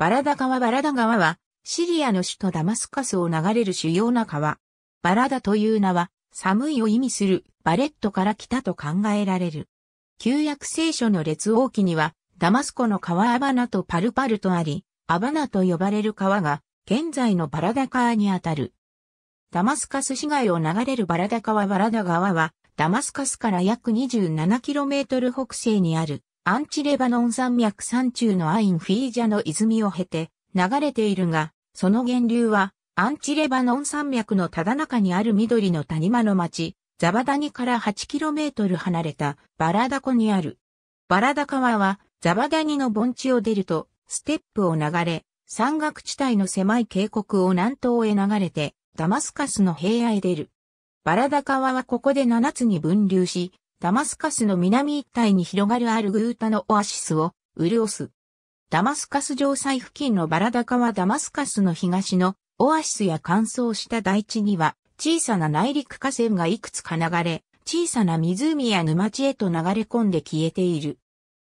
バラダ川バラダ川は、シリアの首都ダマスカスを流れる主要な川。バラダという名は、寒いを意味するバレットから来たと考えられる。旧約聖書の列王記には、ダマスコの川アバナとパルパルとあり、アバナと呼ばれる川が、現在のバラダ川にあたる。ダマスカス市街を流れるバラダ川バラダ川は、ダマスカスから約 27km 北西にあるアンチレバノン山脈山中のアインフィージャの泉を経て流れているが、その源流はアンチレバノン山脈のただ中にある緑の谷間の町、ザバダニから 8km 離れたバラダコにある。バラダ川はザバダニの盆地を出るとステップを流れ、山岳地帯の狭い渓谷を南東へ流れてダマスカスの平野へ出る。バラダ川はここで7つに分流し、ダマスカスの南一帯に広がるアルグータのオアシスを潤す。ダマスカス城塞付近のバラダカはダマスカスの東のオアシスや乾燥した大地には小さな内陸河川がいくつか流れ、小さな湖や沼地へと流れ込んで消えている。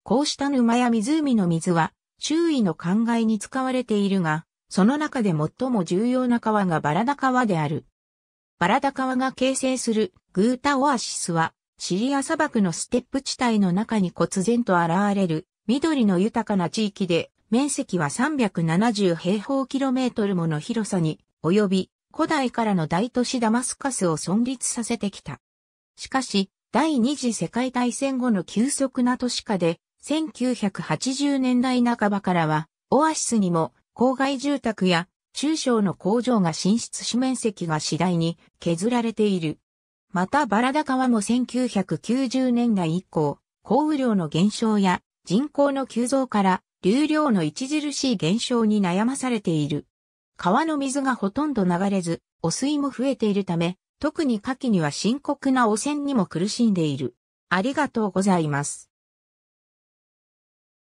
こうした沼や湖の水は周囲の灌漑に使われているが、その中で最も重要な川がバラダ川である。バラダ川が形成するグータオアシスはシリア砂漠のステップ地帯の中に忽然と現れる緑の豊かな地域で面積は370平方キロメートルもの広さに及び古代からの大都市ダマスカスを存立させてきた。しかし第二次世界大戦後の急速な都市化で1980年代半ばからはオアシスにも郊外住宅や中小の工場が進出し面積が次第に削られている。またバラダ川も1990年代以降、降雨量の減少や人口の急増から流量の著しい減少に悩まされている。川の水がほとんど流れず、汚水も増えているため、特に夏季には深刻な汚染にも苦しんでいる。ありがとうございます。